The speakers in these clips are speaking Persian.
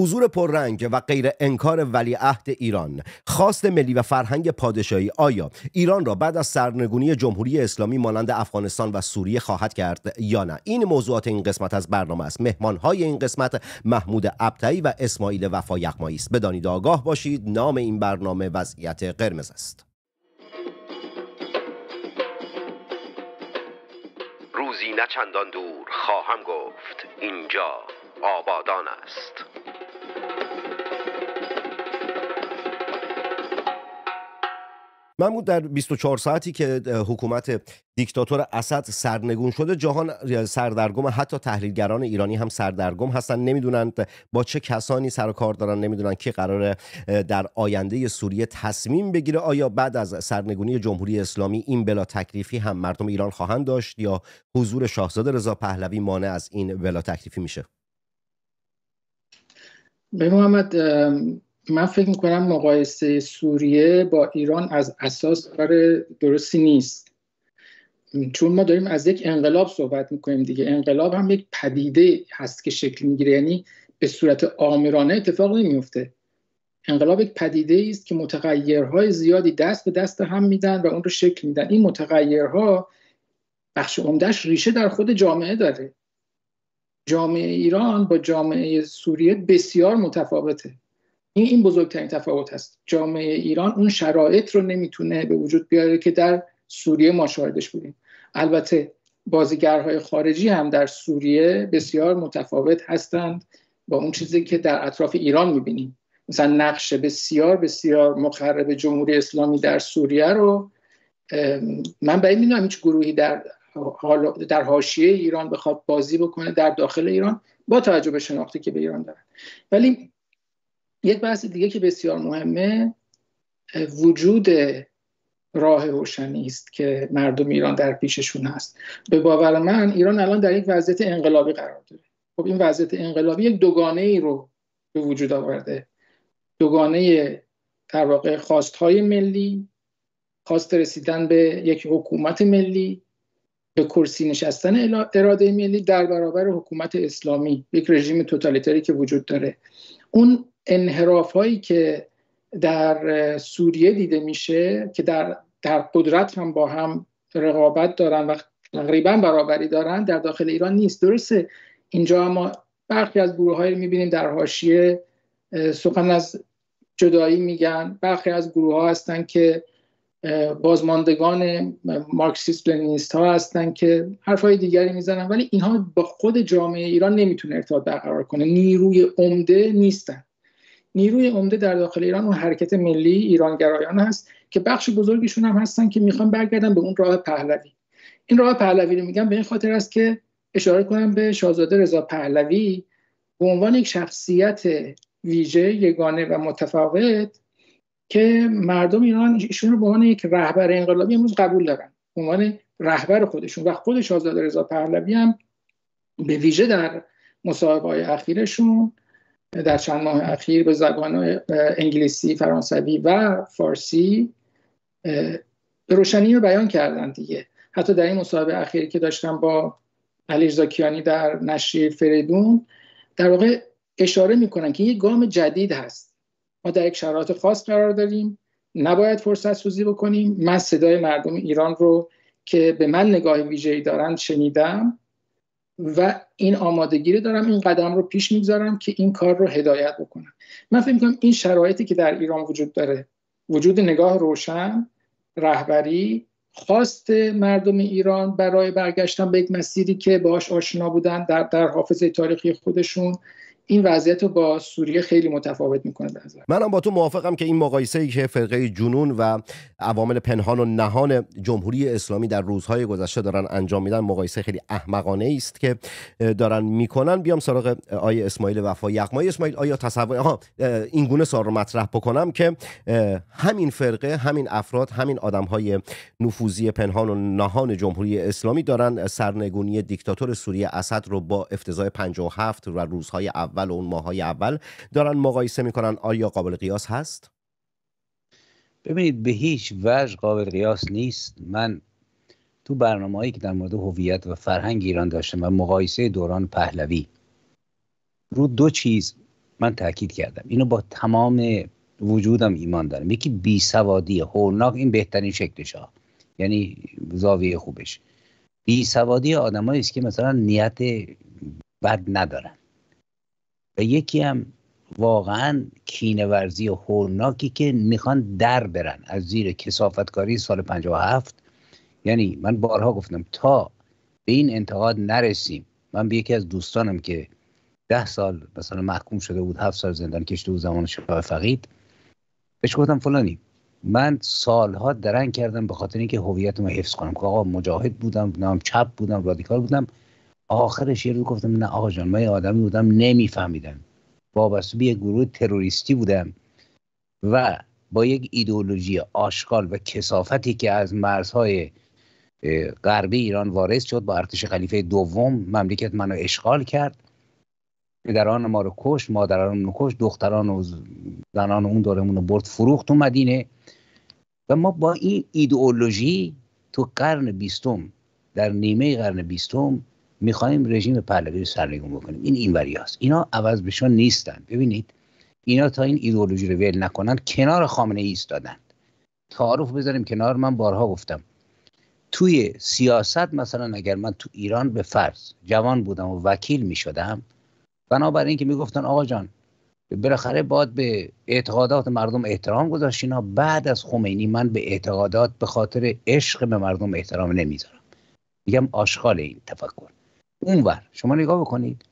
حضور پررنگ و غیر انکار عهد ایران خواست ملی و فرهنگ پادشاهی آیا ایران را بعد از سرنگونی جمهوری اسلامی مانند افغانستان و سوریه خواهد کرد یا نه این موضوعات این قسمت از برنامه است مهمانهای این قسمت محمود ابطعی و اسماعیل وفا یغمایی است بدانید آگاه باشید نام این برنامه وضعیت قرمز است روزی نه چندان دور خواهم گفت اینجا آبادان است محمود در 24 ساعتی که حکومت دیکتاتور اسد سرنگون شده جهان سردرگم حتی تحلیلگران ایرانی هم سردرگم هستند نمیدونند با چه کسانی سر و کار دارن نمیدونند کی قرار در آینده سوریه تصمیم بگیره آیا بعد از سرنگونی جمهوری اسلامی این بلا تکلیفی هم مردم ایران خواهند داشت یا حضور شاهزاده رضا پهلوی مانع از این بلا تکلیفی میشه به محمد من فکر میکنم مقایسه سوریه با ایران از اساس کار درستی نیست چون ما داریم از یک انقلاب صحبت میکنیم دیگه انقلاب هم یک پدیده هست که شکل میگیره یعنی به صورت آمرانه اتفاق نمیفته انقلاب یک پدیده است که متغیرهای زیادی دست به دست هم میدن و اون رو شکل میدن این متغیرها بخش عمدهش ریشه در خود جامعه داره جامعه ایران با جامعه سوریه بسیار متفاوته این این بزرگترین تفاوت هست جامعه ایران اون شرایط رو نمیتونه به وجود بیاره که در سوریه ما شاهدش بودیم البته بازیگرهای خارجی هم در سوریه بسیار متفاوت هستند با اون چیزی که در اطراف ایران میبینیم مثلا نقش بسیار بسیار مخرب جمهوری اسلامی در سوریه رو من باید میدونم هیچ گروهی در در حاشیه ایران بخواد بازی بکنه در داخل ایران با توجه به شناختی که به ایران دارن ولی یک بحث دیگه که بسیار مهمه وجود راه روشنی است که مردم ایران در پیششون هست به باور من ایران الان در یک وضعیت انقلابی قرار داره خب این وضعیت انقلابی یک دوگانه ای رو به وجود آورده دوگانه در واقع خواست های ملی خواست رسیدن به یک حکومت ملی به کرسی نشستن اراده ملی در برابر حکومت اسلامی یک رژیم توتالیتری که وجود داره اون انحراف هایی که در سوریه دیده میشه که در, در قدرت هم با هم رقابت دارن و تقریبا برابری دارن در داخل ایران نیست درسته اینجا ما برخی از گروه هایی میبینیم در حاشیه سخن از جدایی میگن برخی از گروه ها هستن که بازماندگان مارکسیست لنینیست ها هستن که های دیگری میزنن ولی اینها با خود جامعه ایران نمیتونه ارتباط برقرار کنه نیروی عمده نیستن نیروی عمده در داخل ایران اون حرکت ملی ایرانگرایان هست که بخش بزرگیشون هم هستن که میخوان برگردن به اون راه پهلوی این راه پهلوی رو میگم به این خاطر است که اشاره کنم به شاهزاده رضا پهلوی به عنوان یک شخصیت ویژه یگانه و متفاوت که مردم ایران ایشون رو به عنوان یک رهبر انقلابی امروز قبول دارن به عنوان رهبر خودشون و خود شاهزاده رضا پهلوی هم به ویژه در مصاحبه های اخیرشون در چند ماه اخیر به زبان انگلیسی، فرانسوی و فارسی به روشنی بیان کردن دیگه حتی در این مصاحبه اخیری که داشتم با علی کیانی در نشریه فریدون در واقع اشاره میکنن که یک گام جدید هست ما در یک شرایط خاص قرار داریم نباید فرصت سوزی بکنیم من صدای مردم ایران رو که به من نگاه ویژه‌ای دارن شنیدم و این آمادگی رو دارم این قدم رو پیش میگذارم که این کار رو هدایت بکنم من فکر میکنم این شرایطی که در ایران وجود داره وجود نگاه روشن رهبری خواست مردم ایران برای برگشتن به یک مسیری که باش آشنا بودن در, در حافظه تاریخی خودشون این وضعیت رو با سوریه خیلی متفاوت میکنه به نظر منم با تو موافقم که این مقایسه ای که فرقه جنون و عوامل پنهان و نهان جمهوری اسلامی در روزهای گذشته دارن انجام میدن مقایسه خیلی احمقانه است که دارن میکنن بیام سراغ آیه اسماعیل وفا یغمای اسماعیل آیا تصور ها این گونه سوال رو مطرح بکنم که همین فرقه همین افراد همین آدمهای نفوذی پنهان و نهان جمهوری اسلامی دارن سرنگونی دیکتاتور سوریه اسد رو با افتضاح 57 و روزهای اول اول و اون های اول دارن مقایسه میکنن آیا قابل قیاس هست ببینید به هیچ وجه قابل قیاس نیست من تو برنامه هایی که در مورد هویت و فرهنگ ایران داشتم و مقایسه دوران پهلوی رو دو چیز من تاکید کردم اینو با تمام وجودم ایمان دارم یکی بیسوادی هولناک این بهترین شکلش ها یعنی زاویه خوبش بیسوادی آدمایی است که مثلا نیت بد ندارن و یکی هم واقعا کینورزی هورناکی که میخوان در برن از زیر کسافتکاری سال 57 یعنی من بارها گفتم تا به این انتقاد نرسیم من به یکی از دوستانم که ده سال مثلا محکوم شده بود هفت سال زندان کشته بود زمان شاه فقید بهش گفتم فلانی من سالها درنگ کردم به خاطر اینکه هویت رو حفظ کنم که آقا مجاهد بودم نام چپ بودم رادیکال بودم آخرش یه روز گفتم نه آقا جان من یه آدمی بودم نمیفهمیدم وابسته به یک گروه تروریستی بودم و با یک ایدئولوژی آشغال و کسافتی که از مرزهای غربی ایران وارد شد با ارتش خلیفه دوم مملکت منو اشغال کرد پدران ما رو کش مادران رو کش دختران و زنان اون دورمون رو برد فروخت تو مدینه و ما با این ایدئولوژی تو قرن بیستم در نیمه قرن بیستم میخوایم رژیم پهلوی سرنگون بکنیم این اینوری اینا عوض بشون نیستن ببینید اینا تا این ایدئولوژی رو ول نکنن کنار خامنه ای ایستادند تعارف بذاریم کنار من بارها گفتم توی سیاست مثلا اگر من تو ایران به فرض جوان بودم و وکیل میشدم بنابر بنابراین اینکه می آقا جان بالاخره باید به اعتقادات مردم احترام گذاشت اینا بعد از خمینی من به اعتقادات به خاطر عشق به مردم احترام نمیذارم میگم آشغال این تفکر اونور شما نگاه بکنید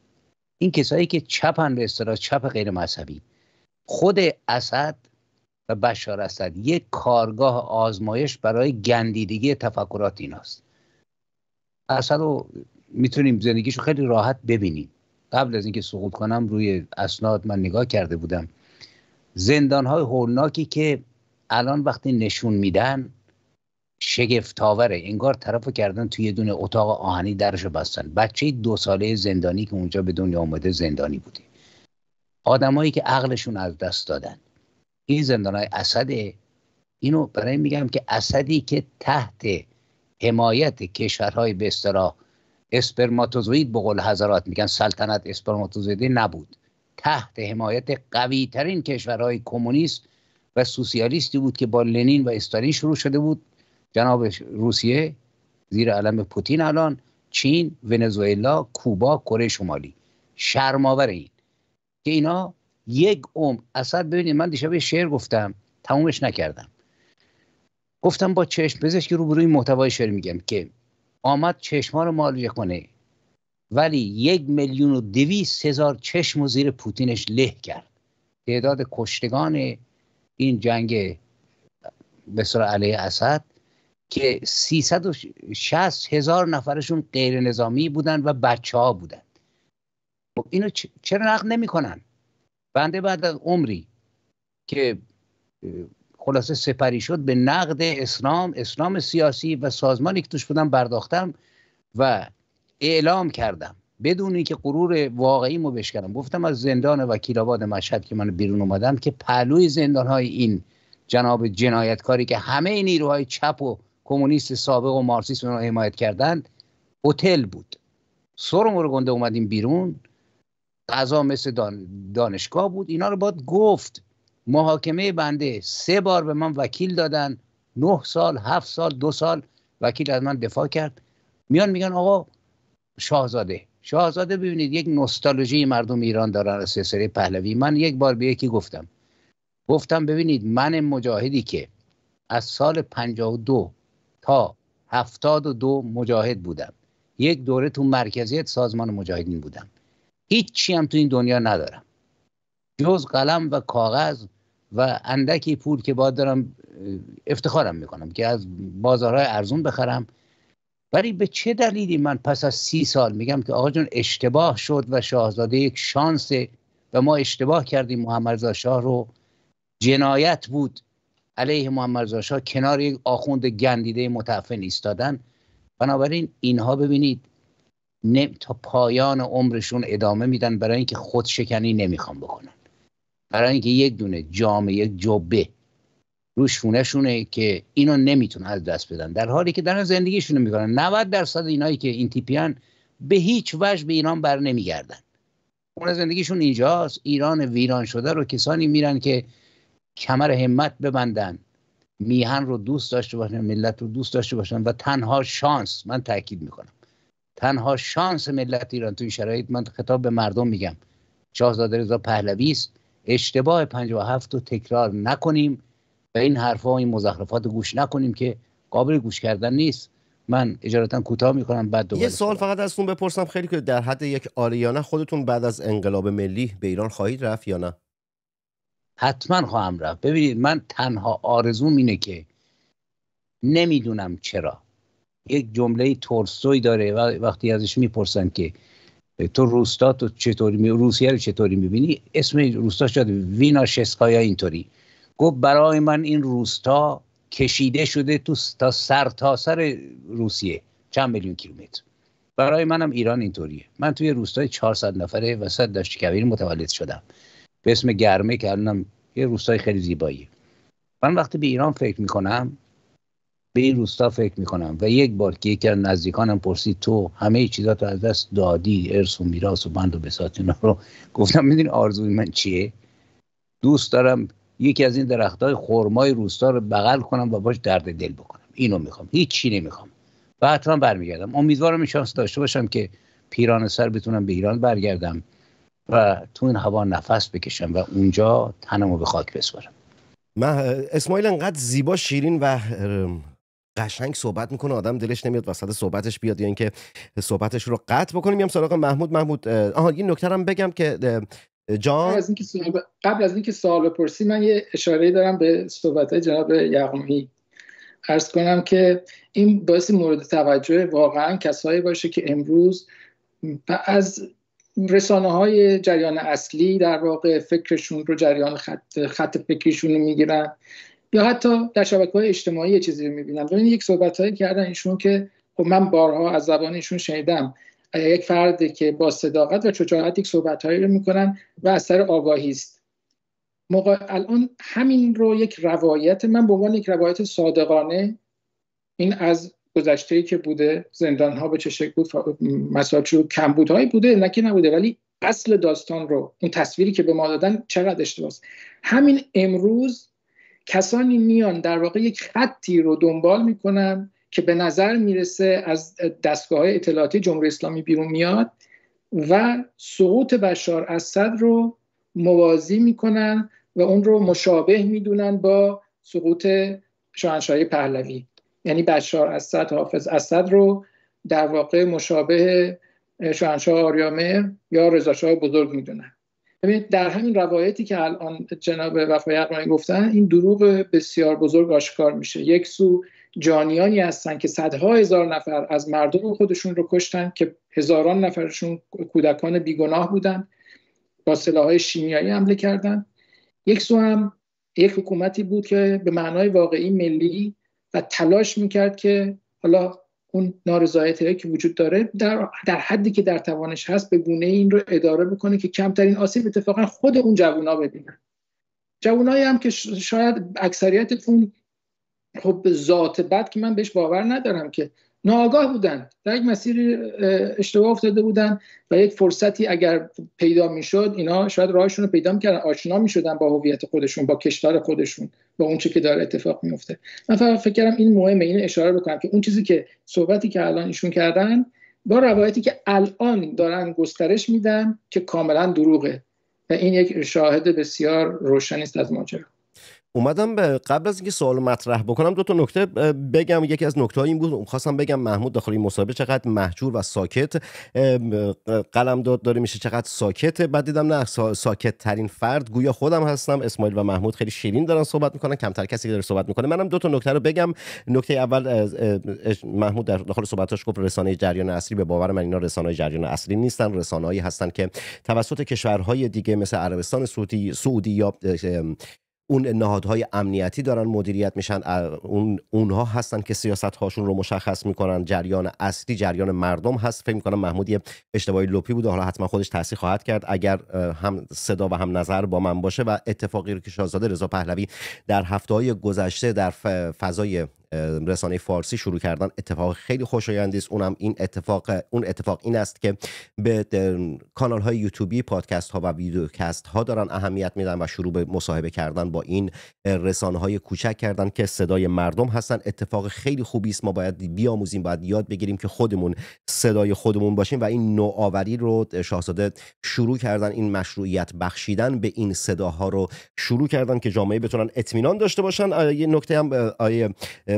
این کسایی که چپن به اصطلاح چپ غیر مذهبی خود اسد و بشار اسد یک کارگاه آزمایش برای گندیدگی تفکرات ایناست اسد رو میتونیم زندگیشو خیلی راحت ببینیم قبل از اینکه سقوط کنم روی اسناد من نگاه کرده بودم زندان های هولناکی که الان وقتی نشون میدن شگفتاوره انگار طرفو کردن توی یه دونه اتاق آهنی درشو بستن بچه دو ساله زندانی که اونجا به دنیا آمده زندانی بوده آدمایی که عقلشون از دست دادن این زندان های اسده اینو برای میگم که اسدی که تحت حمایت کشورهای به استرا اسپرماتوزوید به قول حضرات میگن سلطنت اسپرماتوزویدی نبود تحت حمایت قوی ترین کشورهای کمونیست و سوسیالیستی بود که با لنین و استالین شروع شده بود جناب روسیه زیر علم پوتین الان چین ونزوئلا کوبا کره شمالی شرماور این که اینا یک عمر اثر ببینید من دیشب شعر گفتم تمومش نکردم گفتم با چشم که روبروی محتوای شعر میگم که آمد چشما رو معالجه کنه ولی یک میلیون و دویست هزار چشم و زیر پوتینش له کرد تعداد کشتگان این جنگ به علیه اسد که 360 هزار نفرشون غیر نظامی بودن و بچه ها بودن خب اینو چرا نقد نمیکنن بنده بعد از عمری که خلاصه سپری شد به نقد اسلام اسلام سیاسی و سازمانی که توش بودم برداختم و اعلام کردم بدون اینکه غرور واقعی مو بشکنم گفتم از زندان وکیل آباد مشهد که من بیرون اومدم که پهلوی زندان های این جناب جنایتکاری که همه نیروهای چپ و کمونیست سابق و مارسیس رو حمایت کردن هتل بود سرم رو گنده اومدیم بیرون قضا مثل دانشگاه بود اینا رو باید گفت محاکمه بنده سه بار به من وکیل دادن نه سال هفت سال دو سال وکیل از من دفاع کرد میان میگن آقا شاهزاده شاهزاده ببینید یک نوستالژی مردم ایران دارن از سلسله پهلوی من یک بار به یکی گفتم گفتم ببینید من مجاهدی که از سال 52 تا هفتاد و دو مجاهد بودم یک دوره تو مرکزیت سازمان مجاهدین بودم هیچی هم تو این دنیا ندارم جز قلم و کاغذ و اندکی پول که باید دارم افتخارم میکنم که از بازارهای ارزون بخرم ولی به چه دلیلی من پس از سی سال میگم که آقا جون اشتباه شد و شاهزاده یک شانس و ما اشتباه کردیم محمد شاه رو جنایت بود علیه محمد کنار یک آخوند گندیده متعفن ایستادن بنابراین اینها ببینید تا پایان عمرشون ادامه میدن برای اینکه خودشکنی نمیخوام بکنن برای اینکه یک دونه جامعه یک جبه روش شونه که اینو نمیتونن از دست بدن در حالی که در زندگیشون میکنن 90 درصد اینایی که این تیپیان به هیچ وجه به ایران بر نمیگردن اون زندگیشون اینجاست ایران ویران شده رو کسانی میرن که کمر همت ببندن میهن رو دوست داشته باشن ملت رو دوست داشته باشن و تنها شانس من تاکید میکنم تنها شانس ملت ایران توی شرایط من خطاب به مردم میگم شاهزاده رضا پهلوی است اشتباه 57 رو تکرار نکنیم و این حرفها و این مزخرفات گوش نکنیم که قابل گوش کردن نیست من اجارتا کوتاه میکنم بعد دوباره یه سوال فقط ازتون بپرسم خیلی که در حد یک آریانه خودتون بعد از انقلاب ملی به ایران خواهید رفت یا نه حتما خواهم رفت ببینید من تنها آرزوم اینه که نمیدونم چرا یک جمله ترسوی داره وقتی ازش میپرسن که تو روستا تو چطوری روسیه رو چطوری میبینی اسم روستا شده وینا شسکایا اینطوری گفت برای من این روستا کشیده شده تو تا سر تا سر روسیه چند میلیون کیلومتر برای منم ایران اینطوریه من توی روستای 400 نفره وسط داشت کویر متولد شدم به اسم گرمه که الانم یه روستای خیلی زیبایی من وقتی به ایران فکر میکنم به این روستا فکر میکنم و یک بار که یکی از نزدیکانم پرسید تو همه چیزات رو از دست دادی ارث و میراث و بند و بساط رو گفتم میدونی آرزوی من چیه دوست دارم یکی از این درختای خرمای روستا رو بغل کنم و باش درد دل بکنم اینو میخوام هیچ چی نمیخوام و برمیگردم امیدوارم این شانس داشته باشم که پیران سر بتونم به ایران برگردم و تو این هوا نفس بکشم و اونجا تنمو به خاک بسپارم من انقدر زیبا شیرین و قشنگ صحبت میکنه آدم دلش نمیاد وسط صحبتش بیاد یا یعنی اینکه صحبتش رو قطع بکنیم میام سراغ محمود محمود آها این نکته هم بگم که جان از اینکه قبل از اینکه سوال بپرسی من یه اشاره دارم به صحبت جناب یغمی ارز کنم که این باعث مورد توجه واقعا کسایی باشه که امروز از رسانه های جریان اصلی در واقع فکرشون رو جریان خط, خط میگیرن یا حتی در شبکه های اجتماعی چیزی رو میبینن ببین یک صحبت هایی کردن ایشون که خب من بارها از زبان ایشون شنیدم یک فرد که با صداقت و چجاعت یک صحبت هایی رو میکنن و اثر آگاهی است الان همین رو یک روایت من به عنوان یک روایت صادقانه این از گذشته که بوده زندان ها به چه شکل بود مسائل چه بوده نه نبوده ولی اصل داستان رو اون تصویری که به ما دادن چقدر اشتباهه همین امروز کسانی میان در واقع یک خطی رو دنبال میکنن که به نظر میرسه از دستگاه های اطلاعاتی جمهوری اسلامی بیرون میاد و سقوط بشار اسد رو موازی میکنن و اون رو مشابه میدونن با سقوط شاهنشاهی پهلوی یعنی بشار اسد حافظ اسد رو در واقع مشابه شاهنشاه آریامه یا شاه بزرگ میدونن ببینید در همین روایتی که الان جناب وفای اقرانی گفتن این دروغ بسیار بزرگ آشکار میشه یک سو جانیانی هستند که صدها هزار نفر از مردم خودشون رو کشتن که هزاران نفرشون کودکان بیگناه بودن با سلاحهای شیمیایی حمله کردن. یک سو هم یک حکومتی بود که به معنای واقعی ملی و تلاش میکرد که حالا اون نارضایتی که وجود داره در, در حدی که در توانش هست به گونه این رو اداره بکنه که کمترین آسیب اتفاقا خود اون جوونا ببینن جوونایی هم که شاید اکثریت اون خب ذات بد که من بهش باور ندارم که ناآگاه بودن در یک مسیر اشتباه افتاده بودن و یک فرصتی اگر پیدا میشد اینا شاید راهشون رو پیدا میکردن آشنا میشدن با هویت خودشون با کشور خودشون با اون چی که داره اتفاق میفته من فقط فکر کردم این مهمه این اشاره بکنم که اون چیزی که صحبتی که الان ایشون کردن با روایتی که الان دارن گسترش میدن که کاملا دروغه و این یک شاهد بسیار روشنی است از ماجرا اومدم به قبل از اینکه سوال مطرح بکنم دو تا نکته بگم یکی از نکته این بود خواستم بگم محمود داخل این مسابقه چقدر محجور و ساکت قلم داد داره میشه چقدر ساکته بعد دیدم نه ساکت ترین فرد گویا خودم هستم اسماعیل و محمود خیلی شیرین دارن صحبت میکنن کمتر کسی داره صحبت میکنه منم دو تا نکته رو بگم نکته اول محمود در داخل صحبتاش گفت رسانه جریان اصلی به باور من اینا رسانه جریان اصلی نیستن رسانه‌ای هستن که توسط کشورهای دیگه مثل عربستان سعودی سعودی یا اون نهادهای امنیتی دارن مدیریت میشن اون اونها هستن که سیاست هاشون رو مشخص میکنن جریان اصلی جریان مردم هست فکر میکنم محمود یه اشتباهی لپی بود حالا حتما خودش تصحیح خواهد کرد اگر هم صدا و هم نظر با من باشه و اتفاقی رو که شاهزاده رضا پهلوی در هفته های گذشته در فضای رسانه فارسی شروع کردن اتفاق خیلی خوشایندی است اونم این اتفاق اون اتفاق این است که به کانال های یوتیوبی پادکست ها و ویدیوکست ها دارن اهمیت میدن و شروع به مصاحبه کردن با این رسانه های کوچک کردن که صدای مردم هستن اتفاق خیلی خوبی است ما باید بیاموزیم باید یاد بگیریم که خودمون صدای خودمون باشیم و این نوآوری رو شاهزاده شروع کردن این مشروعیت بخشیدن به این صداها رو شروع کردن که جامعه بتونن اطمینان داشته باشن یه نکته هم آیه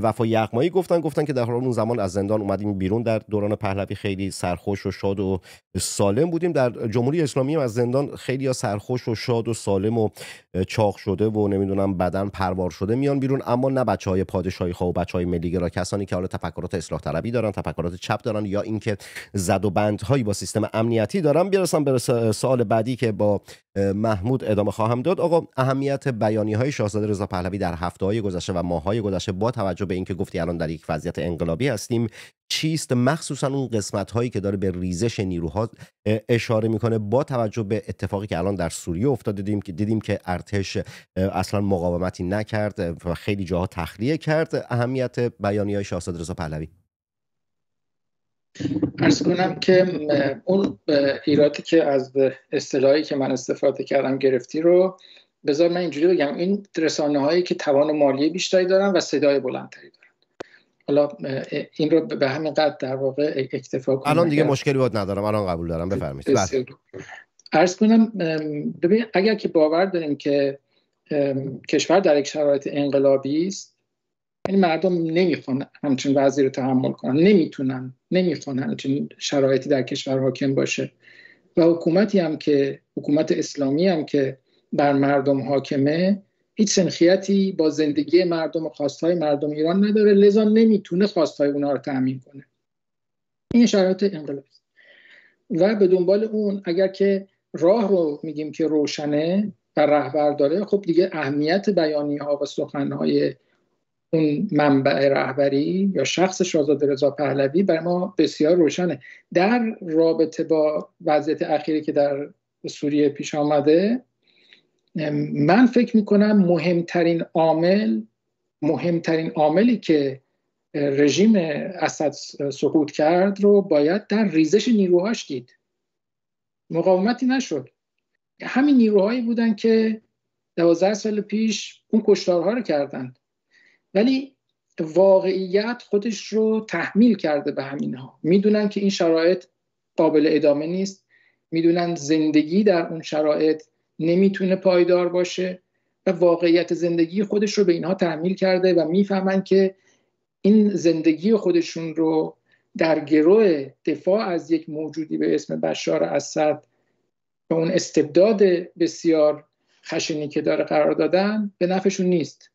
وفا یغمایی گفتن گفتن که در حال اون زمان از زندان اومدیم بیرون در دوران پهلوی خیلی سرخوش و شاد و سالم بودیم در جمهوری اسلامی هم از زندان خیلی سرخوش و شاد و سالم و چاق شده و نمیدونم بدن پروار شده میان بیرون اما نه بچه های پادشاهی خواه و بچه های گرا کسانی که حالا تفکرات اصلاح طلبی دارن تفکرات چپ دارن یا اینکه زد و هایی با سیستم امنیتی دارن برسم به سال بعدی که با محمود ادامه خواهم داد آقا اهمیت بیانی های شاهزاده رضا پهلوی در هفته های گذشته و ماه های گذشته با توجه به اینکه گفتی الان در یک وضعیت انقلابی هستیم چیست مخصوصا اون قسمت هایی که داره به ریزش نیروها اشاره میکنه با توجه به اتفاقی که الان در سوریه افتاده دیدیم که دیدیم که ارتش اصلا مقاومتی نکرد و خیلی جاها تخلیه کرد اهمیت بیانیه های شاهزاده رضا پهلوی ارز کنم که اون ایرادی که از اصطلاحی که من استفاده کردم گرفتی رو بذار من اینجوری بگم این رسانه هایی که توان و مالی بیشتری دارن و صدای بلندتری دارن حالا این رو به همین قد در واقع اکتفا کنم الان دیگه مشکلی بود ندارم الان قبول دارم بفرمایید بله. عرض کنم ببین اگر که باور داریم که کشور در یک شرایط انقلابی است این یعنی مردم نمیخوان همچین وضعی رو تحمل کنن نمیتونن نمیخوان همچین شرایطی در کشور حاکم باشه و حکومتی هم که حکومت اسلامی هم که بر مردم حاکمه هیچ سنخیتی با زندگی مردم و خواستهای مردم ایران نداره لذا نمیتونه خواستهای اونها رو تعمین کنه این شرایط انقلاب و به دنبال اون اگر که راه رو میگیم که روشنه و رهبر داره خب دیگه اهمیت بیانی ها و سخن های اون منبع رهبری یا شخص شاهزاده رضا پهلوی بر ما بسیار روشنه در رابطه با وضعیت اخیری که در سوریه پیش آمده من فکر میکنم مهمترین عامل مهمترین عاملی که رژیم اسد سقوط کرد رو باید در ریزش نیروهاش دید مقاومتی نشد همین نیروهایی بودن که دوازده سال پیش اون کشتارها رو کردند ولی واقعیت خودش رو تحمیل کرده به همینها میدونن که این شرایط قابل ادامه نیست میدونن زندگی در اون شرایط نمیتونه پایدار باشه و واقعیت زندگی خودش رو به اینها تحمیل کرده و میفهمن که این زندگی خودشون رو در گروه دفاع از یک موجودی به اسم بشار اسد و اون استبداد بسیار خشنی که داره قرار دادن به نفعشون نیست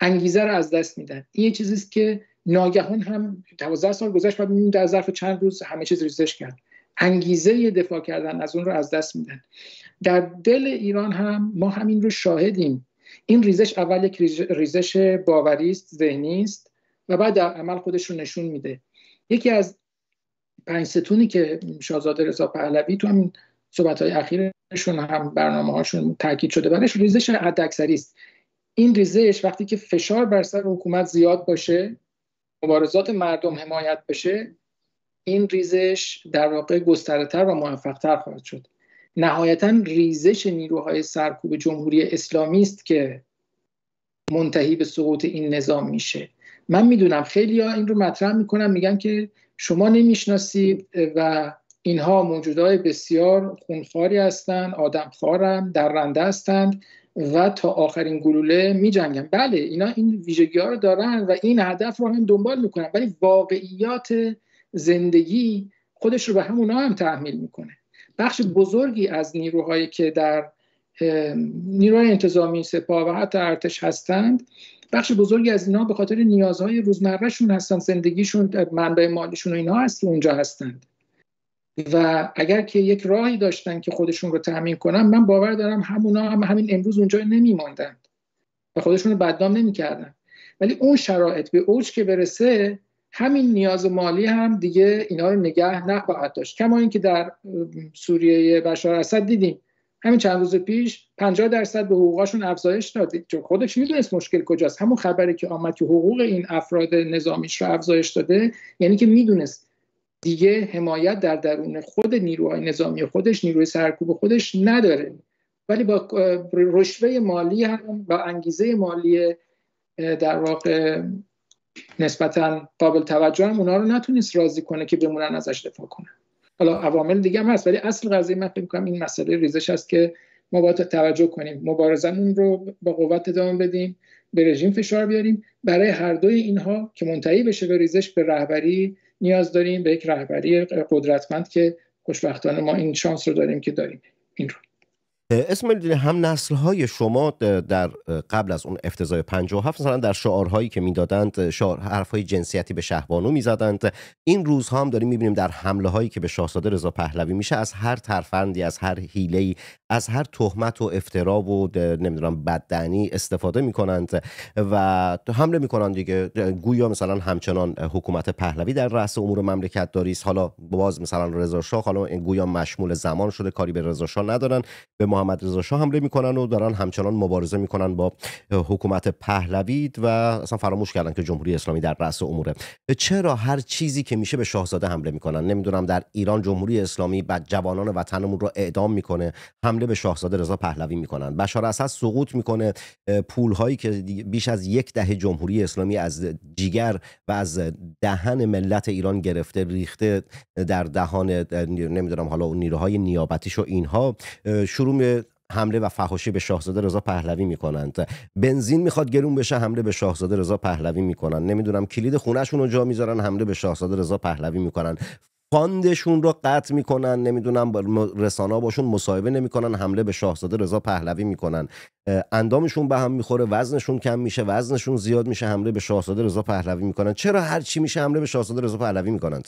انگیزه رو از دست میدن این یه چیزیست که ناگهان هم 12 سال گذشت و در ظرف چند روز همه چیز ریزش کرد انگیزه دفاع کردن از اون رو از دست میدن در دل ایران هم ما همین رو شاهدیم این ریزش اول یک ریزش باوری است ذهنی است و بعد در عمل خودش رو نشون میده یکی از پنج ستونی که شاهزاده رضا پهلوی تو همین صحبت های اخیرشون هم برنامه هاشون تاکید شده برش ریزش حداکثری است این ریزش وقتی که فشار بر سر حکومت زیاد باشه مبارزات مردم حمایت بشه این ریزش در واقع تر و موفقتر خواهد شد نهایتا ریزش نیروهای سرکوب جمهوری اسلامی است که منتهی به سقوط این نظام میشه من میدونم خیلی ها این رو مطرح میکنن میگن که شما نمیشناسید و اینها موجودهای بسیار خونخواری هستند در رنده هستند و تا آخرین گلوله میجنگن بله اینا این ویژگی ها رو دارن و این هدف رو هم دنبال میکنن ولی واقعیات زندگی خودش رو به همون هم تحمیل میکنه بخش بزرگی از نیروهایی که در نیروهای انتظامی سپاه و حتی ارتش هستند بخش بزرگی از اینا به خاطر نیازهای روزمرهشون هستن زندگیشون منبع مالیشون و اینها هست اونجا هستند و اگر که یک راهی داشتن که خودشون رو تعمین کنن من باور دارم همونا هم همین امروز اونجا نمیماندند و خودشون رو بدنام نمیکردن ولی اون شرایط به اوج که برسه همین نیاز مالی هم دیگه اینا رو نگه نخواهد داشت کما اینکه در سوریه بشار اسد دیدیم همین چند روز پیش 50 درصد به حقوقشون افزایش داده. چون خودش میدونست مشکل کجاست همون خبری که آمد که حقوق این افراد نظامیش رو افزایش داده یعنی که میدونست دیگه حمایت در درون خود نیروهای نظامی خودش نیروی سرکوب خودش نداره ولی با رشوه مالی هم با انگیزه مالی در واقع نسبتا قابل توجه هم اونا رو نتونست راضی کنه که بمونن ازش دفاع کنن حالا عوامل دیگه هم هست ولی اصل قضیه من فکر می‌کنم این مسئله ریزش است که ما باید توجه کنیم اون رو با قوت ادامه بدیم به رژیم فشار بیاریم برای هر دوی اینها که منتهی بشه به ریزش به رهبری نیاز داریم به یک رهبری قدرتمند که خوشبختانه ما این شانس رو داریم که داریم این رو اسم هم نسل های شما در قبل از اون افتضای 57 مثلا در شعارهایی که میدادند شعار حرفهای جنسیتی به شهبانو میزدند این روزها هم داریم میبینیم در حمله هایی که به شاهزاده رضا پهلوی میشه از هر ترفندی از هر حیله از هر تهمت و افترا و نمیدونم بددنی استفاده میکنند و حمله میکنند دیگه گویا مثلا همچنان حکومت پهلوی در رأس امور مملکت حالا باز مثلا رضا شاه حالا گویا مشمول زمان شده کاری به رضا ندارن محمد رضا شاه حمله میکنن و دارن همچنان مبارزه میکنن با حکومت پهلوی و اصلا فراموش کردن که جمهوری اسلامی در رأس اموره چرا هر چیزی که میشه به شاهزاده حمله میکنن نمیدونم در ایران جمهوری اسلامی بعد جوانان وطنمون رو اعدام میکنه حمله به شاهزاده رضا پهلوی میکنن بشار اسد سقوط میکنه پول هایی که بیش از یک دهه جمهوری اسلامی از جیگر و از دهن ملت ایران گرفته ریخته در دهان نمیدونم حالا اون نیروهای نیابتیش و اینها شروع حمله و فحاشی به شاهزاده رضا پهلوی میکنند بنزین میخواد گرون بشه حمله به شاهزاده رضا پهلوی میکنن نمیدونم کلید خونهشون رو جا میذارن حمله به شاهزاده رضا پهلوی میکنن فاندشون رو قطع میکنن نمیدونم رسانا ها باشون مصاحبه نمیکنن حمله به شاهزاده رضا پهلوی میکنن اندامشون به هم میخوره وزنشون کم میشه وزنشون زیاد میشه حمله به شاهزاده رضا پهلوی میکنن چرا هر چی میشه حمله به شاهزاده رضا پهلوی میکنن؟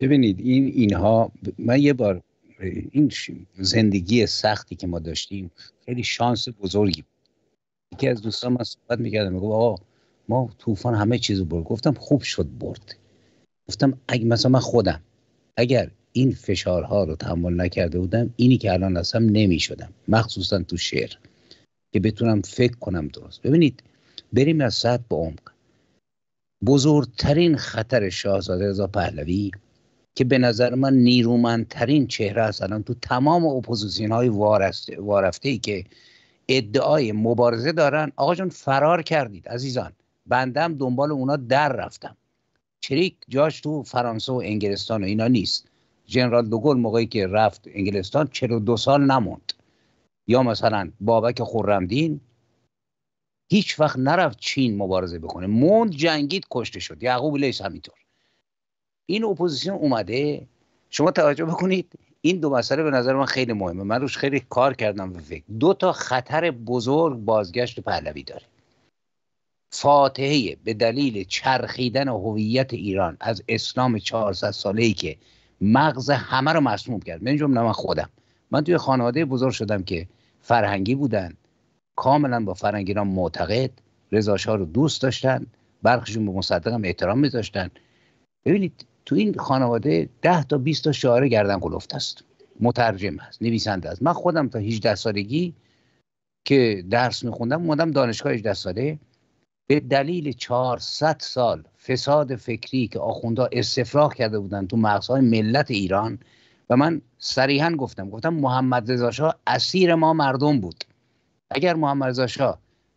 ببینید این اینها من یه بار این زندگی سختی که ما داشتیم خیلی شانس بزرگی بود یکی از دوستان من صحبت میکردم میگفت آقا ما طوفان همه چیزو برد گفتم خوب شد برد گفتم اگه مثلا من خودم اگر این فشارها رو تحمل نکرده بودم اینی که الان هستم نمیشدم مخصوصا تو شعر که بتونم فکر کنم درست ببینید بریم از سطح به عمق بزرگترین خطر شاهزاده رضا پهلوی که به نظر من نیرومندترین چهره است الان تو تمام اپوزیسیون های وارفته ای که ادعای مبارزه دارن آقا جون فرار کردید عزیزان بندم دنبال اونا در رفتم چریک جاش تو فرانسه و انگلستان و اینا نیست جنرال دوگل موقعی که رفت انگلستان دو سال نموند یا مثلا بابک خورمدین هیچ وقت نرفت چین مبارزه بکنه موند جنگید کشته شد یعقوب لیس همینطور این اپوزیسیون اومده شما توجه بکنید این دو مسئله به نظر من خیلی مهمه من روش خیلی کار کردم و فکر دو تا خطر بزرگ بازگشت پهلوی داره فاتحه به دلیل چرخیدن هویت ایران از اسلام 400 ساله ای که مغز همه رو مسموم کرد من جمله من خودم من توی خانواده بزرگ شدم که فرهنگی بودن کاملا با فرهنگیران معتقد رضا رو دوست داشتن برخشون به مصدقم احترام میذاشتن ببینید تو این خانواده 10 تا 20 تا شاعر گردن کلفت است مترجم هست نویسنده است من خودم تا 18 سالگی که درس میخوندم اومدم دانشگاه 18 ساله به دلیل 400 سال فساد فکری که آخوندها استفراغ کرده بودن تو مغزهای ملت ایران و من صریحا گفتم گفتم محمد رضا اسیر ما مردم بود اگر محمد رضا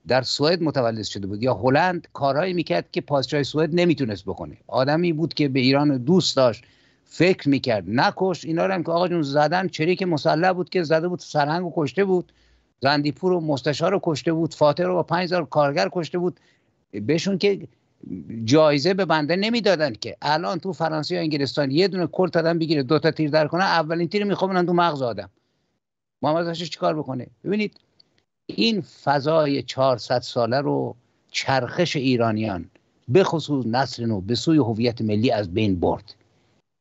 در سوئد متولد شده بود یا هلند کارهایی میکرد که پادشاه سوئد نمیتونست بکنه آدمی بود که به ایران دوست داشت فکر میکرد نکش اینا رو هم که آقا جون زدن چریک مسلح بود که زده بود سرهنگ و کشته بود زندیپور و مستشار رو کشته بود فاتح رو با 5000 کارگر کشته بود بهشون که جایزه به بنده نمیدادن که الان تو فرانسه یا انگلستان یه دونه کل آدم بگیره دوتا تیر در کنه اولین تیر میخوابونن تو مغز آدم محمد چیکار بکنه ببینید این فضای 400 ساله رو چرخش ایرانیان به خصوص نسل نو به سوی هویت ملی از بین برد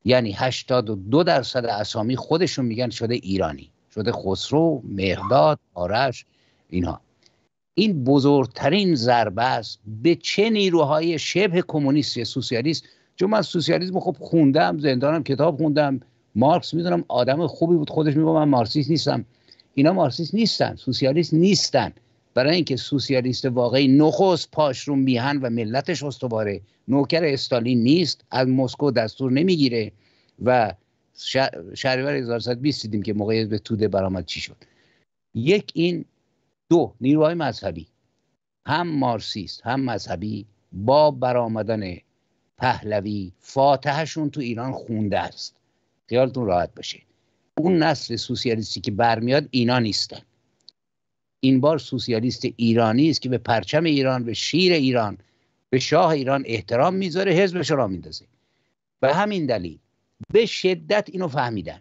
یعنی 82 درصد اسامی خودشون میگن شده ایرانی شده خسرو مهداد آرش اینها این بزرگترین ضربه است به چه نیروهای شبه کمونیست یا سوسیالیست چون من سوسیالیسم خب خوندم زندانم کتاب خوندم مارکس میدونم آدم خوبی بود خودش میگه من مارکسیست نیستم اینا مارکسیست نیستن سوسیالیست نیستن برای اینکه سوسیالیست واقعی نخست پاش رو میهن و ملتش استواره نوکر استالین نیست از مسکو دستور نمیگیره و شهریور 1920 دیدیم که موقع به توده برآمد چی شد یک این دو نیروهای مذهبی هم مارسیست هم مذهبی با برآمدن پهلوی فاتحشون تو ایران خونده است خیالتون راحت باشه اون نسل سوسیالیستی که برمیاد اینا نیستن این بار سوسیالیست ایرانی است که به پرچم ایران به شیر ایران به شاه ایران احترام میذاره حزبش را میندازه به همین دلیل به شدت اینو فهمیدن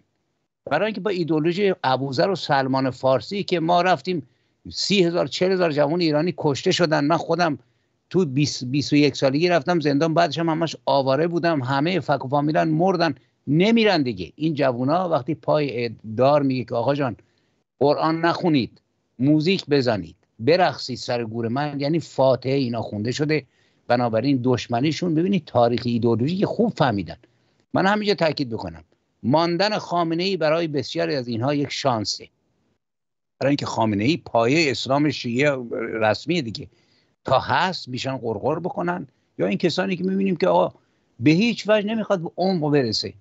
برای اینکه با ایدولوژی ابوذر و سلمان فارسی که ما رفتیم سی هزار چل هزار جوان ایرانی کشته شدن من خودم تو 20 21 سالگی رفتم زندان بعدش هم همش آواره بودم همه فک و فامیلان مردن نمیرن دیگه این جوونا وقتی پای دار میگه که آقا جان قرآن نخونید موزیک بزنید برخصید سر گور من یعنی فاتحه اینا خونده شده بنابراین دشمنیشون ببینید تاریخی که خوب فهمیدن من همینجا تاکید بکنم ماندن خامنه ای برای بسیاری از اینها یک شانسه برای اینکه خامنه ای پایه اسلام شیعه رسمی دیگه تا هست میشن قرقر بکنن یا این کسانی که میبینیم که آقا به هیچ وجه نمیخواد به عمق برسه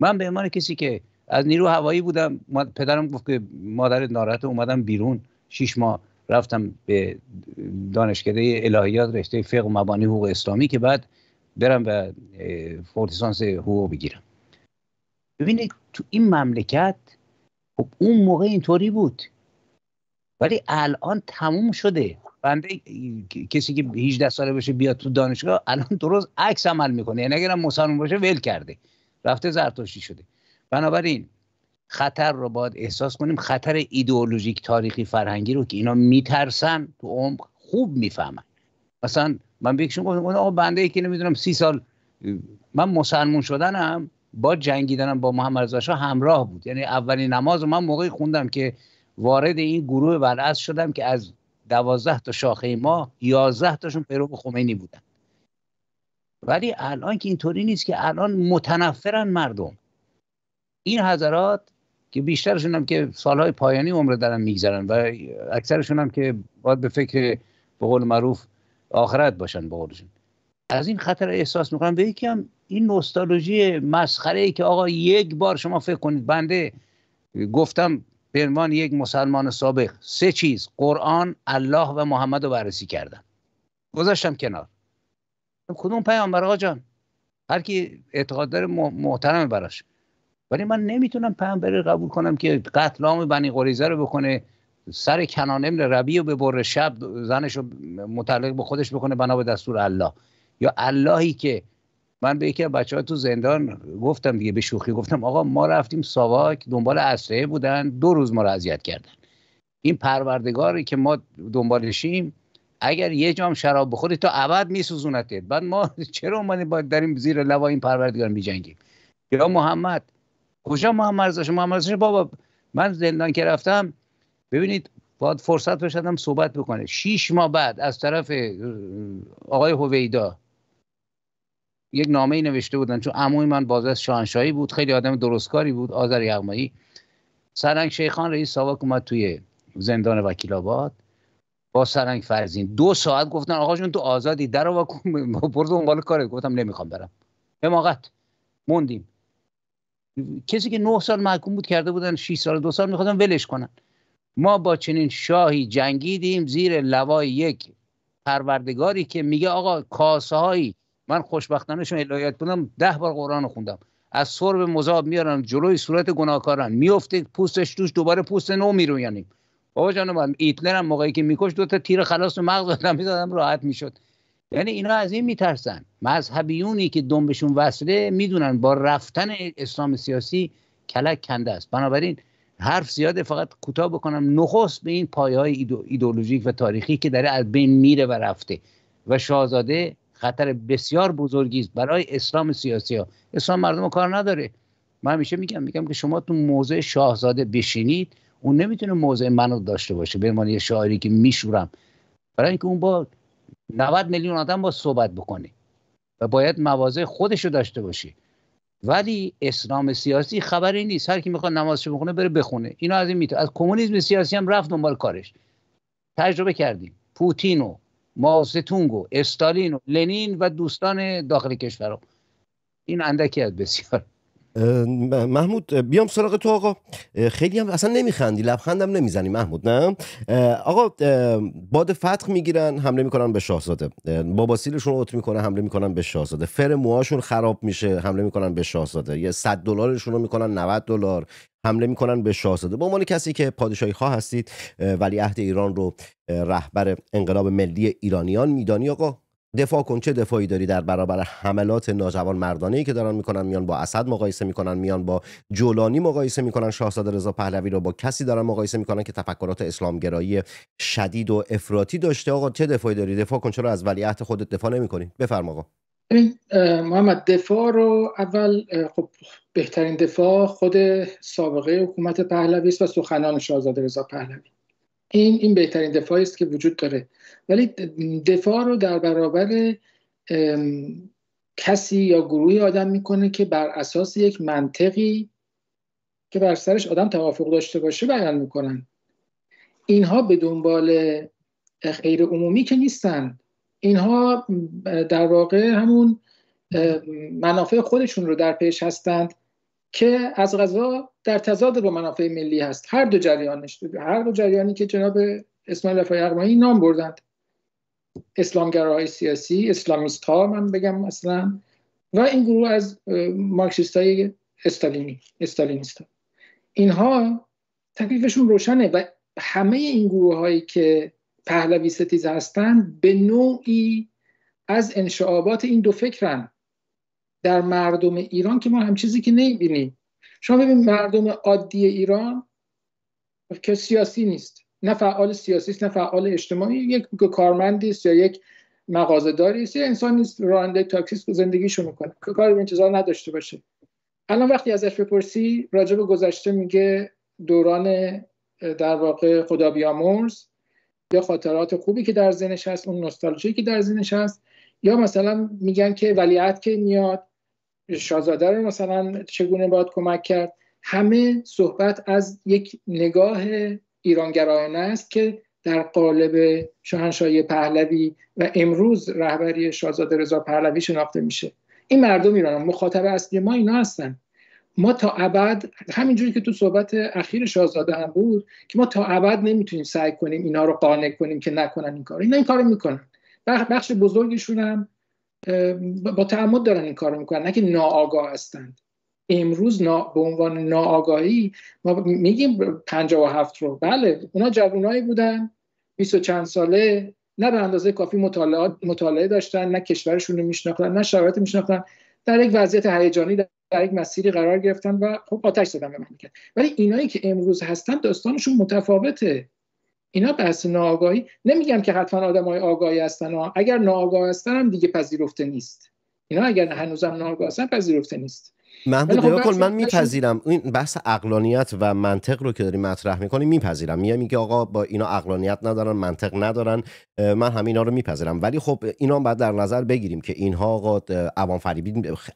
من به عنوان کسی که از نیرو هوایی بودم پدرم گفت که مادر ناراحت اومدم بیرون شیش ماه رفتم به دانشکده الهیات رشته فقه و مبانی حقوق اسلامی که بعد برم به فورتیسانس حقوق بگیرم ببینید تو این مملکت خب اون موقع اینطوری بود ولی الان تموم شده بنده کسی که 18 ساله باشه بیاد تو دانشگاه الان درست عکس عمل میکنه یعنی اگرم مسلمان باشه ول کرده رفته زرتشتی شده بنابراین خطر رو باید احساس کنیم خطر ایدئولوژیک تاریخی فرهنگی رو که اینا میترسن تو عمق خوب میفهمن مثلا من بهشون گفتم آقا بنده ای که نمیدونم سی سال من مسلمون شدنم با جنگیدنم با محمد رضا شاه همراه بود یعنی اولین نماز رو من موقعی خوندم که وارد این گروه بلعص شدم که از دوازده تا شاخه ما یازده تاشون پیرو خمینی بودن ولی الان که اینطوری نیست که الان متنفرن مردم این حضرات که بیشترشون هم که سالهای پایانی عمر دارن میگذرن و اکثرشون هم که باید به فکر به قول معروف آخرت باشن به قولشون از این خطر احساس میکنم به هم این نوستالژی مسخره ای که آقا یک بار شما فکر کنید بنده گفتم به عنوان یک مسلمان سابق سه چیز قرآن الله و محمد رو بررسی کردم گذاشتم کنار کدوم پیامبر آقا جان هر کی اعتقاد داره محترم براش ولی من نمیتونم پیامبر قبول کنم که قتل عام بنی قریزه رو بکنه سر کنان ربی رو به بر شب زنش رو متعلق به خودش بکنه بنا به دستور الله یا اللهی که من به یکی از ها تو زندان گفتم دیگه به شوخی گفتم آقا ما رفتیم ساواک دنبال اسلحه بودن دو روز ما رو اذیت کردن این پروردگاری که ما دنبالشیم اگر یه جام شراب بخوری تا ابد میسوزونتت بعد ما چرا اومدیم باید این زیر لوا این پروردگار میجنگیم یا محمد کجا محمد رضا محمد رضا بابا من زندان که رفتم ببینید باید فرصت بشدم صحبت بکنه شیش ماه بعد از طرف آقای هویدا یک نامه ای نوشته بودن چون عموی من باز از شاهنشاهی بود خیلی آدم درستکاری بود آذر یغمایی سرنگ شیخان رئیس ساواک اومد توی زندان وکیل آباد با سرنگ فرزین دو ساعت گفتن آقا جون تو آزادی در و برو دنبال گفتم نمیخوام برم حماقت موندیم کسی که نه سال محکوم بود کرده بودن 6 سال دو سال میخواستن ولش کنن ما با چنین شاهی جنگیدیم زیر لوای یک پروردگاری که میگه آقا کاسه هایی من خوشبختانه الهیات بودم ده بار قرآن رو خوندم از سرب مذاب میارن جلوی صورت گناهکاران میفته پوستش توش دوباره پوست نو میرویانیم بابا جان ایتلر هم موقعی که میکش دو تا تیر خلاص رو مغز آدم میزدم راحت میشد یعنی اینا از این میترسن مذهبیونی که دنبشون وصله میدونن با رفتن اسلام سیاسی کلک کنده است بنابراین حرف زیاده فقط کوتاه بکنم نخست به این پایه های ایدولوژیک و تاریخی که داره از بین میره و رفته و شاهزاده خطر بسیار بزرگی است برای اسلام سیاسی ها اسلام مردم کار نداره من همیشه میگم میگم که شما تو موضع شاهزاده بشینید اون نمیتونه موضع منو داشته باشه به عنوان یه شاعری که میشورم برای اینکه اون با 90 میلیون آدم با صحبت بکنه و باید مواضع خودش رو داشته باشه ولی اسلام سیاسی خبری نیست هر کی میخواد نمازش بخونه بره بخونه اینا از این میتونه از کمونیسم سیاسی هم رفت دنبال کارش تجربه کردیم پوتین و ماوستونگ و استالین و لنین و دوستان داخل کشور این اندکی از بسیار محمود بیام سراغ تو آقا خیلی هم اصلا نمیخندی لبخندم نمیزنی محمود نه آقا باد فتح میگیرن حمله میکنن به شاهزاده باباسیلشون اوت میکنه حمله میکنن به شاهزاده فر موهاشون خراب میشه حمله میکنن به شاهزاده یه 100 دلارشون رو میکنن 90 دلار حمله میکنن به شاهزاده به عنوان کسی که پادشاهی خواه هستید ولی عهد ایران رو رهبر انقلاب ملی ایرانیان میدانی آقا دفاع کن چه دفاعی داری در برابر حملات ناجوان مردانه ای که دارن میکنن میان با اسد مقایسه میکنن میان با جولانی مقایسه میکنن شاهزاده رضا پهلوی رو با کسی دارن مقایسه میکنن که تفکرات اسلامگرایی شدید و افراطی داشته آقا چه دفاعی داری دفاع کن چرا از ولیعت خودت دفاع نمیکنی بفرما آقا محمد دفاع رو اول خب بهترین دفاع خود سابقه حکومت پهلوی است و سخنان شاهزاده رضا پهلوی این این بهترین دفاعی است که وجود داره ولی دفاع رو در برابر کسی یا گروهی آدم میکنه که بر اساس یک منطقی که بر سرش آدم توافق داشته باشه بیان میکنن اینها به دنبال خیر عمومی که نیستن اینها در واقع همون منافع خودشون رو در پیش هستند که از غذا در تضاد با منافع ملی هست هر دو جریانش هر دو جریانی که جناب اسماعیل رفای اقمایی نام بردند اسلامگرای سیاسی اسلامیست ها من بگم مثلا و این گروه از مارکسیست های استالینی استالینیست ها. اینها تکلیفشون روشنه و همه این گروه هایی که پهلوی ستیز هستند به نوعی از انشعابات این دو فکرن در مردم ایران که ما هم چیزی که نمیبینیم شما ببین مردم عادی ایران که سیاسی نیست نه فعال سیاسی است نه فعال اجتماعی یک کارمندی است یا یک مغازه‌داری است یا انسانی است راننده تاکسی زندگیشو میکنه که کاری به انتظار نداشته باشه الان وقتی ازش بپرسی راجع به گذشته میگه دوران در واقع خدا بیامرز یا خاطرات خوبی که در ذهنش هست اون نوستالژی که در ذهنش هست یا مثلا میگن که ولیعت که میاد شاهزاده رو مثلا چگونه باید کمک کرد همه صحبت از یک نگاه ایرانگرایانه است که در قالب شاهنشاهی پهلوی و امروز رهبری شاهزاده رضا پهلوی شناخته میشه این مردم ایران مخاطب اصلی ما اینا هستن ما تا ابد همینجوری که تو صحبت اخیر شاهزاده هم بود که ما تا ابد نمیتونیم سعی کنیم اینا رو قانع کنیم که نکنن این کار اینا این کارو میکنن بخش بزرگیشون هم با تعمد دارن این کار رو میکنن نه که ناآگاه هستند امروز به عنوان ناآگاهی ما میگیم 57 رو بله اونا جوانایی بودن 20 و چند ساله نه به اندازه کافی مطالعه مطالعه داشتن نه کشورشون رو میشناختن نه شرایط میشناختن در یک وضعیت هیجانی در یک مسیری قرار گرفتن و خب آتش زدن به مملکت ولی اینایی که امروز هستن داستانشون متفاوته اینا بحث ناآگاهی نمیگم که حتما آدم های آگاهی هستن اگر ناآگاه هستن هم دیگه پذیرفته نیست اینا اگر هنوزم ناآگاه هستن پذیرفته نیست محمود خب من میپذیرم این بحث اقلانیت و منطق رو که داریم مطرح میکنی میپذیرم میگم میگه آقا با اینا اقلانیت ندارن منطق ندارن من هم اینا رو میپذیرم ولی خب اینا هم باید در نظر بگیریم که اینها آقا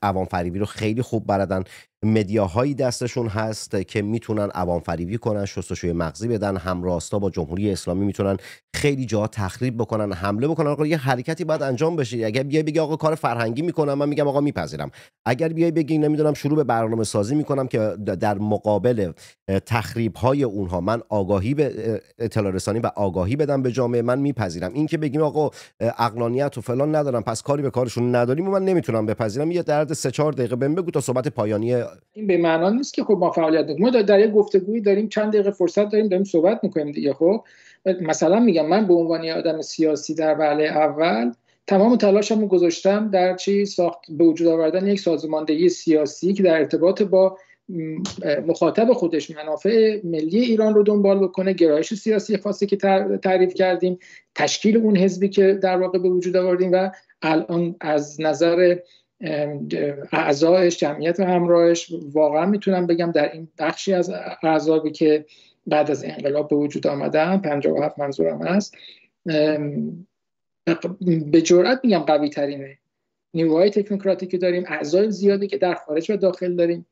عوام فریبی رو خیلی خوب بردن مدیاهایی دستشون هست که میتونن عوام فریبی کنن شستشوی مغزی بدن همراستا با جمهوری اسلامی میتونن خیلی جا تخریب بکنن حمله بکنن آقا یه حرکتی باید انجام بشه اگر بیای بگی آقا کار فرهنگی میکنم من میگم آقا میپذیرم اگر بیای بگی نمیدونم شروع به برنامه سازی میکنم که در مقابل تخریب های اونها من آگاهی به اطلاع رسانی و آگاهی بدم به جامعه من میپذیرم این که بگیم آقا اقلانیت و فلان ندارم پس کاری به کارشون نداریم و من نمیتونم بپذیرم یه درد سه چهار دقیقه بهم بگو تا صحبت پایانی این به معنا نیست که خب ما فعالیت نکنیم ما در یک گفتگویی داریم چند دقیقه فرصت داریم داریم صحبت میکنیم دیگه خب مثلا میگم من به عنوان آدم سیاسی در وهله اول تمام تلاشمو گذاشتم در چی ساخت به وجود آوردن یک سازماندهی سیاسی که در ارتباط با مخاطب خودش منافع ملی ایران رو دنبال بکنه گرایش سیاسی خاصی که تعریف کردیم تشکیل اون حزبی که در واقع به وجود آوردیم و الان از نظر اعضایش جمعیت همراهش واقعا میتونم بگم در این بخشی از اعضایی که بعد از انقلاب به وجود آمدن 57 منظورم هست به جرات میگم قوی ترینه نیروهای تکنوکراتیکی که داریم اعضای زیادی که در خارج و داخل داریم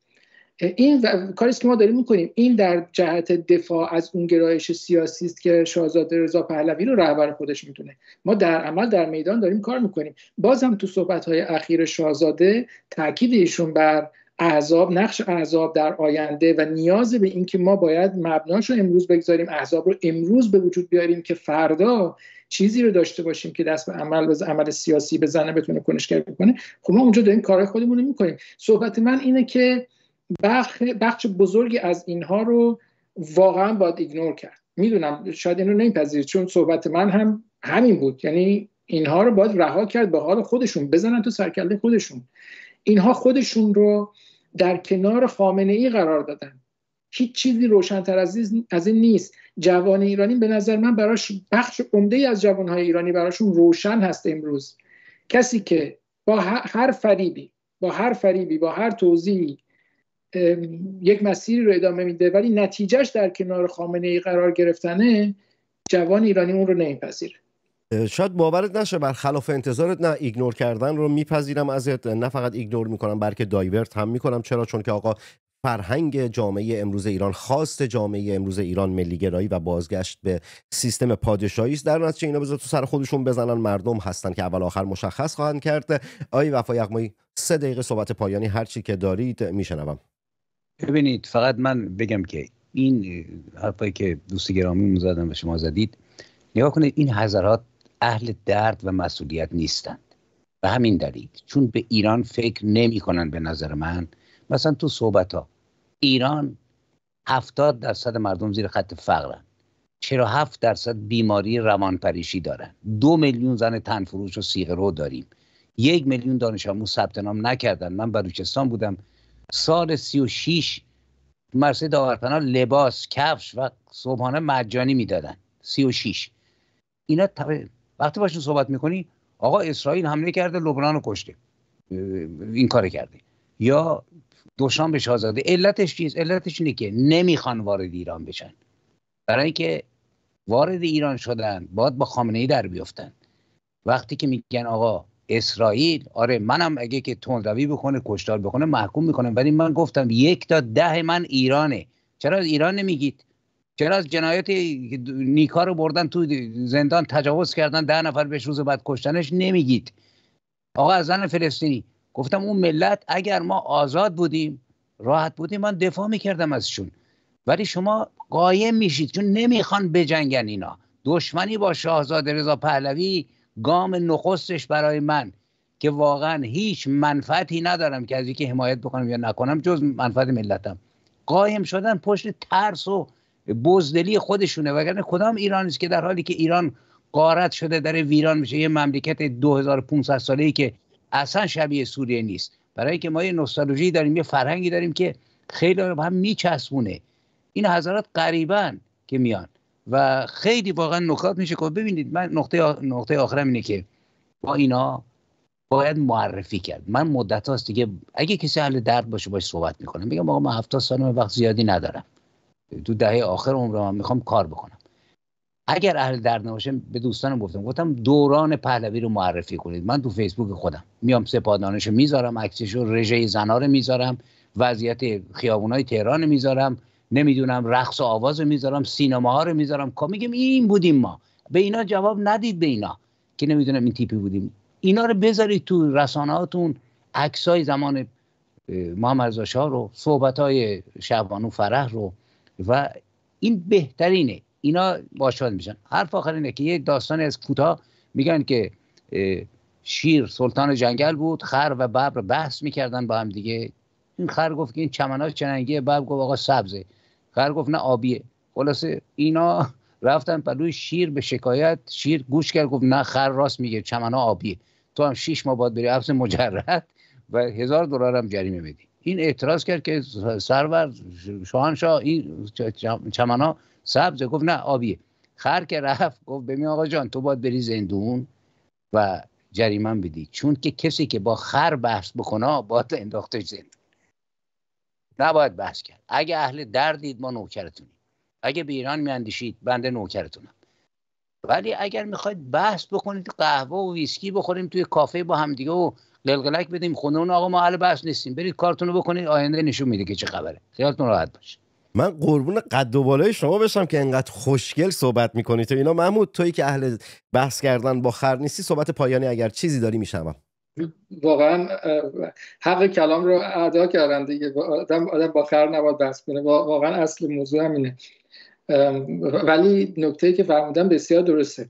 این و... کاری که ما داریم میکنیم این در جهت دفاع از اون گرایش سیاسی است که شاهزاده رضا پهلوی رو رهبر خودش میدونه ما در عمل در میدان داریم کار میکنیم هم تو صحبت های اخیر شاهزاده تاکید ایشون بر احزاب نقش احزاب در آینده و نیاز به اینکه ما باید مبناش رو امروز بگذاریم احزاب رو امروز به وجود بیاریم که فردا چیزی رو داشته باشیم که دست به عمل به عمل سیاسی بزنه بتونه کنشگر بکنه خب ما اونجا داریم کارهای خودمون رو میکنیم صحبت من اینه که بخش بزرگی از اینها رو واقعا باید ایگنور کرد میدونم شاید این رو نمیپذیرید چون صحبت من هم همین بود یعنی اینها رو باید رها کرد به حال خودشون بزنن تو سرکله خودشون اینها خودشون رو در کنار خامنه ای قرار دادن هیچ چیزی روشنتر از این نیست جوان ایرانی به نظر من براش بخش عمده ای از جوانهای ایرانی براشون روشن هست امروز کسی که با هر فریبی با هر فریبی با هر توضیحی یک مسیری رو ادامه میده ولی نتیجهش در کنار خامنه ای قرار گرفتنه جوان ایرانی اون رو نمیپذیره شاید باورت نشه بر خلاف انتظارت نه ایگنور کردن رو میپذیرم ازت نه فقط ایگنور میکنم بلکه دایورت هم میکنم چرا چون که آقا فرهنگ جامعه امروز ایران خواست جامعه امروز ایران ملیگرایی و بازگشت به سیستم پادشاهی است در نتیجه اینا بذار تو سر خودشون بزنن مردم هستن که اول آخر مشخص خواهند کرد آی وفای سه دقیقه صحبت پایانی هرچی که دارید میشنوم ببینید فقط من بگم که این حرفایی که دوست گرامیمون زدن و شما زدید نگاه کنید این حضرات اهل درد و مسئولیت نیستند و همین دلیل چون به ایران فکر نمی کنند به نظر من مثلا تو صحبت ها ایران 70 درصد مردم زیر خط فقرن هفت درصد بیماری پریشی دارن دو میلیون زن تنفروش و رو داریم یک میلیون دانش آموز ثبت نام نکردن من بلوچستان بودم سال 36 مرسی داورپناه لباس کفش و صبحانه مجانی میدادن 36 اینا طب... وقتی باشون صحبت میکنی آقا اسرائیل حمله کرده لبنان رو کشته این کار کرده یا دوشان به شاهزاده علتش چیز علتش اینه که نمیخوان وارد ایران بشن برای اینکه وارد ایران شدن باید با خامنه ای در بیفتن وقتی که میگن آقا اسرائیل آره منم اگه که تندروی بکنه کشتار بکنه محکوم میکنم ولی من گفتم یک تا ده من ایرانه چرا ایران نمیگید چرا از جنایت نیکا رو بردن تو زندان تجاوز کردن ده نفر بهش روز بعد کشتنش نمیگید آقا از زن فلسطینی گفتم اون ملت اگر ما آزاد بودیم راحت بودیم من دفاع میکردم ازشون ولی شما قایم میشید چون نمیخوان بجنگن اینا دشمنی با شاهزاده رضا پهلوی گام نخستش برای من که واقعا هیچ منفعتی ندارم که از یکی حمایت بکنم یا نکنم جز منفعت ملتم قایم شدن پشت ترس و بزدلی خودشونه وگرنه کدام ایرانی است که در حالی که ایران قارت شده در ویران میشه یه مملکت 2500 ساله ای که اصلا شبیه سوریه نیست برای که ما یه نوستالژی داریم یه فرهنگی داریم که خیلی رو هم میچسبونه این حضرات غریبا که میان و خیلی واقعا نکات میشه که ببینید من نقطه نقطه آخرم اینه که با اینا باید معرفی کرد من مدت هاست دیگه اگه کسی اهل درد باشه باش صحبت میکنم میگم آقا من 70 سال وقت زیادی ندارم دو دهه آخر عمرم من میخوام کار بکنم اگر اهل درد نباشه به دوستانم گفتم گفتم دوران پهلوی رو معرفی کنید من تو فیسبوک خودم میام سپاه میذارم عکسش رو رژه زنا رو میذارم وضعیت خیابونای تهران میذارم نمیدونم رقص و آواز رو میذارم سینما ها رو میذارم که خب میگیم این بودیم ما به اینا جواب ندید به اینا که نمیدونم این تیپی بودیم اینا رو بذارید تو رسانه هاتون های زمان محمد رضا رو صحبت های شعبانو فرح رو و این بهترینه اینا باشاد میشن حرف آخر اینه که یه داستان از کوتاه میگن که شیر سلطان جنگل بود خر و ببر بحث میکردن با هم دیگه این خر گفت که این چمنات چننگیه ببر گفت آقا سبزه بر گفت نه آبیه خلاصه اینا رفتن روی شیر به شکایت شیر گوش کرد گفت نه خر راست میگه ها آبیه تو هم شیش ماه باید بری حبس مجرد و هزار دلار هم جریمه بدی این اعتراض کرد که سرور شاهنشاه این ها سبز گفت نه آبیه خر که رفت گفت بمی آقا جان تو باید بری زندون و جریمه بدی چون که کسی که با خر بحث بکنه باید انداختش زندون نباید بحث کرد اگه اهل دردید ما نوکرتونیم اگه به ایران میاندیشید بنده نوکرتونم ولی اگر میخواید بحث بکنید قهوه و ویسکی بخوریم توی کافه با همدیگه و قلقلک بدیم خونه اون آقا ما اهل بحث نیستیم برید کارتون رو بکنید آینده نشون میده که چه خبره خیالتون راحت باشه من قربون قد و بالای شما بشم که انقدر خوشگل صحبت میکنید تو اینا محمود تویی که اهل بحث کردن با خر نیستی صحبت پایانی اگر چیزی داری میشم واقعا حق کلام رو ادا کردن دیگه آدم آدم با خر نباید بحث کنه واقعا اصل موضوع همینه ولی نکته که فرمودم بسیار درسته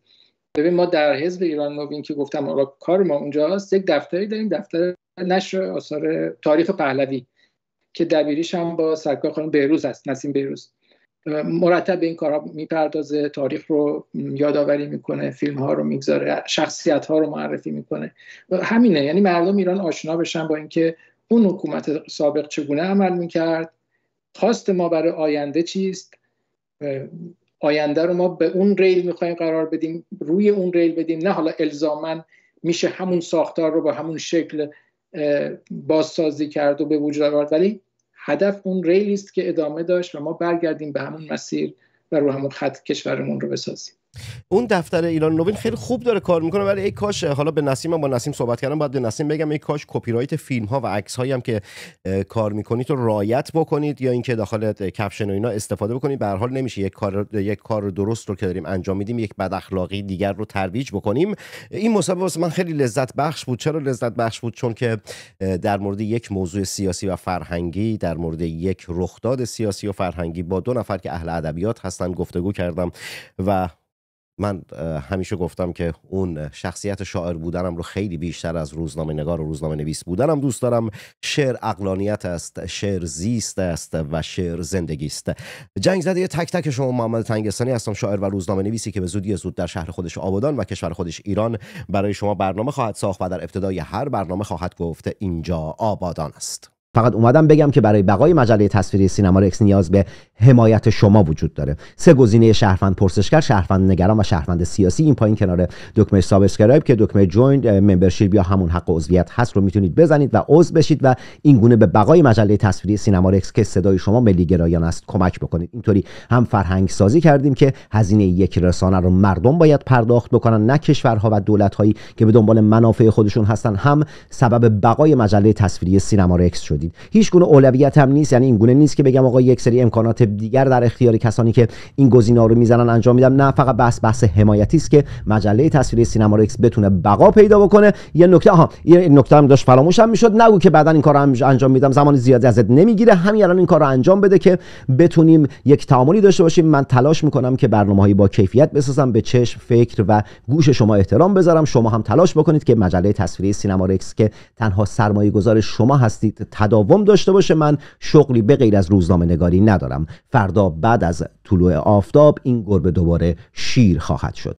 ببین ما در حزب ایران نوین که گفتم آقا کار ما اونجاست یک دفتری داریم دفتر نشر آثار تاریخ پهلوی که دبیریش هم با سرکار خانم بهروز هست نسیم بهروز مرتب به این کارها میپردازه تاریخ رو یادآوری میکنه فیلم ها رو میگذاره شخصیت ها رو معرفی میکنه همینه یعنی مردم ایران آشنا بشن با اینکه اون حکومت سابق چگونه عمل میکرد خواست ما برای آینده چیست آینده رو ما به اون ریل میخوایم قرار بدیم روی اون ریل بدیم نه حالا الزاما میشه همون ساختار رو با همون شکل بازسازی کرد و به وجود آورد ولی هدف اون ریلیست که ادامه داشت و ما برگردیم به همون مسیر و رو همون خط کشورمون رو بسازیم اون دفتر ایران نوین خیلی خوب داره کار میکنه ولی ای کاش حالا به نسیم هم با نسیم صحبت کردم باید به نسیم بگم ای کاش کپی رایت فیلم ها و عکس هایی هم که کار میکنید رو رایت بکنید یا اینکه داخل کپشن و اینا استفاده بکنید به حال نمیشه یک کار یک کار درست رو که داریم انجام میدیم یک بد اخلاقی دیگر رو ترویج بکنیم این مسابقه واسه من خیلی لذت بخش بود چرا لذت بخش بود چون که در مورد یک موضوع سیاسی و فرهنگی در مورد یک رخداد سیاسی و فرهنگی با دو نفر که اهل ادبیات هستن گفتگو کردم و من همیشه گفتم که اون شخصیت شاعر بودنم رو خیلی بیشتر از روزنامه نگار و روزنامه نویس بودنم دوست دارم شعر اقلانیت است شعر زیست است و شعر زندگی است جنگ زده تک تک شما محمد تنگستانی هستم شاعر و روزنامه نویسی که به زودی زود در شهر خودش آبادان و کشور خودش ایران برای شما برنامه خواهد ساخت و در ابتدای هر برنامه خواهد گفت اینجا آبادان است فقط اومدم بگم که برای بقای مجله تصویری سینما رکس نیاز به حمایت شما وجود داره سه گزینه شهروند پرسشگر شهروند نگران و شهروند سیاسی این پایین کنار دکمه سابسکرایب که دکمه جوین ممبرشیپ یا همون حق عضویت هست رو میتونید بزنید و عضو بشید و اینگونه گونه به بقای مجله تصویری سینما رکس که صدای شما ملی گرایان است کمک بکنید اینطوری هم فرهنگ سازی کردیم که هزینه یک رسانه رو مردم باید پرداخت بکنن نه کشورها و دولت هایی که به دنبال منافع خودشون هستن هم سبب بقای مجله تصویری سینما رکس دادید هیچ گونه اولویت هم نیست یعنی این گونه نیست که بگم آقا یک سری امکانات دیگر در اختیار کسانی که این گزینا رو میزنن انجام میدم نه فقط بس بحث حمایتی است که مجله تصویری سینما رکس بتونه بقا پیدا بکنه یه نکته آها یه نکته هم داشت فراموشم میشد نگو که بعدا این کار هم انجام میدم زمان زیادی ازت نمیگیره همین الان این کار انجام بده که بتونیم یک تعاملی داشته باشیم من تلاش میکنم که برنامه با کیفیت بسازم به چشم فکر و گوش شما احترام بذارم شما هم تلاش بکنید که مجله تصویری سینما رکس که تنها سرمایه شما هستید تداوم داشته باشه من شغلی به غیر از روزنامه نگاری ندارم فردا بعد از طلوع آفتاب این گربه دوباره شیر خواهد شد